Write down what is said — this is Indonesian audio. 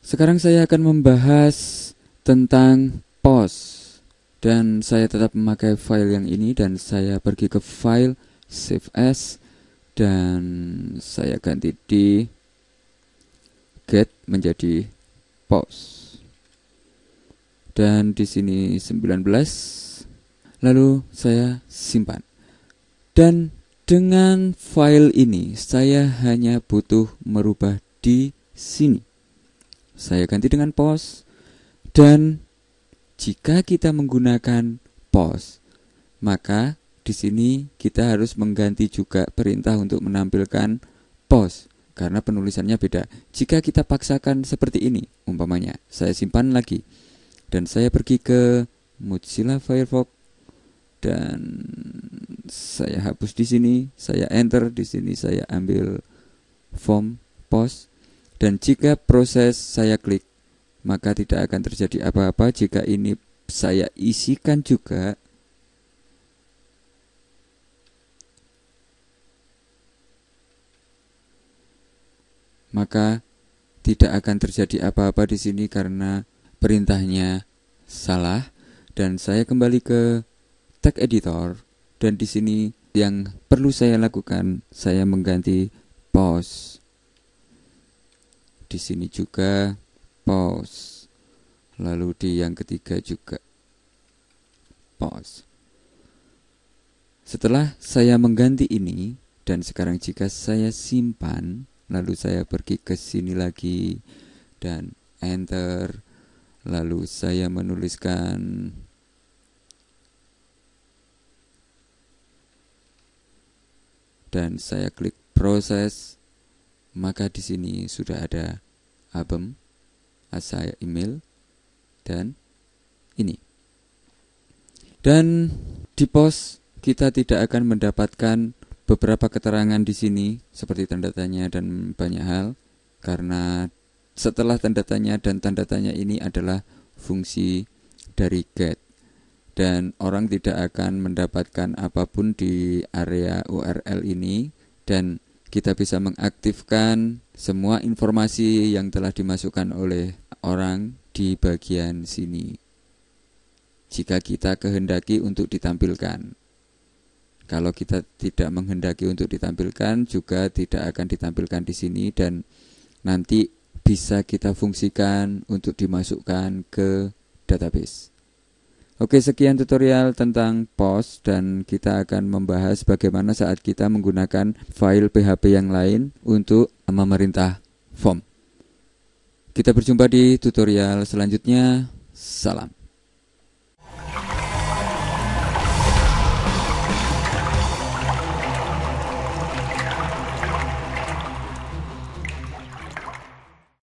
Sekarang saya akan membahas tentang pos dan saya tetap memakai file yang ini dan saya pergi ke file save as dan saya ganti di get menjadi pause dan di sini 19 lalu saya simpan dan dengan file ini, saya hanya butuh merubah di sini. Saya ganti dengan pos dan jika kita menggunakan pos, maka di sini kita harus mengganti juga perintah untuk menampilkan pos karena penulisannya beda. Jika kita paksakan seperti ini, umpamanya saya simpan lagi dan saya pergi ke Mozilla Firefox dan saya hapus di sini, saya enter di sini, saya ambil form post dan jika proses saya klik maka tidak akan terjadi apa-apa jika ini saya isikan juga maka tidak akan terjadi apa-apa di sini karena perintahnya salah dan saya kembali ke tag editor dan di sini yang perlu saya lakukan saya mengganti pause. Di sini juga pause. Lalu di yang ketiga juga pause. Setelah saya mengganti ini dan sekarang jika saya simpan lalu saya pergi ke sini lagi dan enter lalu saya menuliskan dan saya klik proses, maka di sini sudah ada album saya email dan ini. Dan di pos kita tidak akan mendapatkan beberapa keterangan di sini seperti tanda tanya dan banyak hal karena setelah tanda tanya dan tanda tanya ini adalah fungsi dari get dan orang tidak akan mendapatkan apapun di area URL ini dan kita bisa mengaktifkan semua informasi yang telah dimasukkan oleh orang di bagian sini jika kita kehendaki untuk ditampilkan kalau kita tidak menghendaki untuk ditampilkan juga tidak akan ditampilkan di sini dan nanti bisa kita fungsikan untuk dimasukkan ke database Oke, sekian tutorial tentang POS dan kita akan membahas bagaimana saat kita menggunakan file PHP yang lain untuk memerintah form. Kita berjumpa di tutorial selanjutnya. Salam.